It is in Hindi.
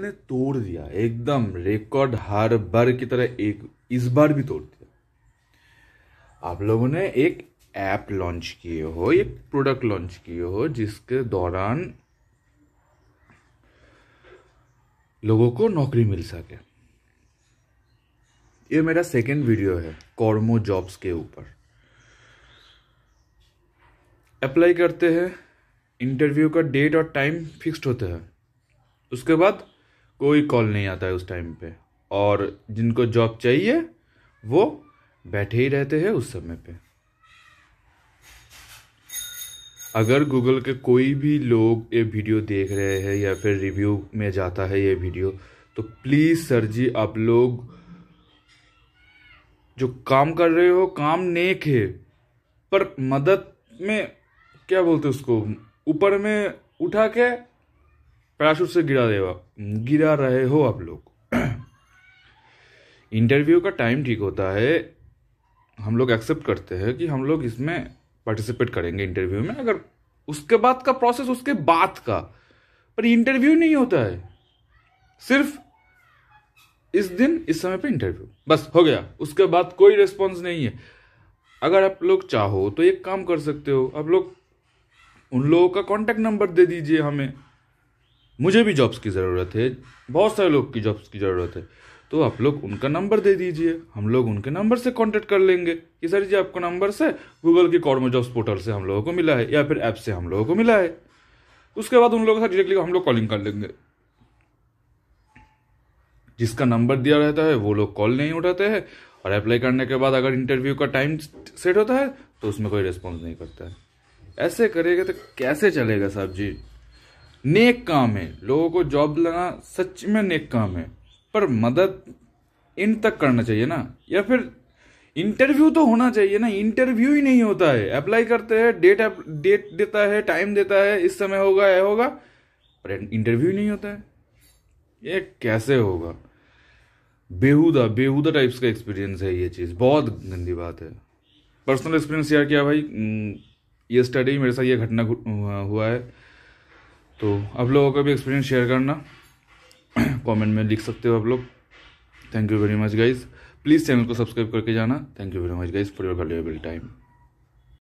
ने तोड़ दिया एकदम रिकॉर्ड हर बार की तरह एक इस बार भी तोड़ दिया आप लोगों ने एक ऐप लॉन्च किए हो एक प्रोडक्ट लॉन्च किए हो जिसके दौरान लोगों को नौकरी मिल सके ये मेरा सेकेंड वीडियो है कॉर्मो जॉब्स के ऊपर अप्लाई करते हैं इंटरव्यू का डेट और टाइम फिक्स्ड होता है उसके बाद कोई कॉल नहीं आता है उस टाइम पे और जिनको जॉब चाहिए वो बैठे ही रहते हैं उस समय पे अगर गूगल के कोई भी लोग ये वीडियो देख रहे हैं या फिर रिव्यू में जाता है ये वीडियो तो प्लीज़ सर जी आप लोग जो काम कर रहे हो काम नेक है पर मदद में क्या बोलते उसको ऊपर में उठा के पैराशूट से गिरा देवा गिरा रहे हो आप लोग इंटरव्यू का टाइम ठीक होता है हम लोग एक्सेप्ट करते हैं कि हम लोग इसमें पार्टिसिपेट करेंगे इंटरव्यू में अगर उसके बाद का प्रोसेस उसके बाद का पर इंटरव्यू नहीं होता है सिर्फ इस दिन इस समय पे इंटरव्यू बस हो गया उसके बाद कोई रिस्पॉन्स नहीं है अगर आप लोग चाहो तो एक काम कर सकते हो आप लोग उन लोगों का कांटेक्ट नंबर दे दीजिए हमें मुझे भी जॉब्स की ज़रूरत है बहुत सारे लोग की जॉब्स की ज़रूरत है तो आप लोग उनका नंबर दे दीजिए हम लोग उनके नंबर से कॉन्टेक्ट कर लेंगे ये सर जी आपका नंबर से गूगल के कॉर्मो जॉब्स पोर्टल से हम लोगों को मिला है या फिर ऐप से हम लोगों को मिला है उसके बाद उन लोगों के साथ डायरेक्टली हम लोग कॉलिंग कर लेंगे जिसका नंबर दिया रहता है वो लोग कॉल नहीं उठाते हैं और अप्लाई करने के बाद अगर इंटरव्यू का टाइम सेट होता है तो उसमें कोई रिस्पॉन्स नहीं करता है ऐसे करेगा तो कैसे चलेगा साहब जी नेक काम है लोगों को जॉब दिलाना सच में नेक काम है पर मदद इन तक करना चाहिए ना या फिर इंटरव्यू तो होना चाहिए ना इंटरव्यू ही नहीं होता है अप्लाई करते हैं डेट डेट देता है टाइम देता है इस समय होगा यह होगा पर इंटरव्यू नहीं होता है ये कैसे होगा बेहुदा बेहुदा टाइप्स का एक्सपीरियंस है ये चीज़ बहुत गंदी बात है पर्सनल एक्सपीरियंस यार क्या भाई हम्म, ये स्टडी मेरे साथ ये घटना हुआ है तो आप लोगों का भी एक्सपीरियंस शेयर करना कमेंट में लिख सकते हो आप लोग thank you very much guys please channel को सब्सक्राइब करके जाना thank you very much guys for your valuable time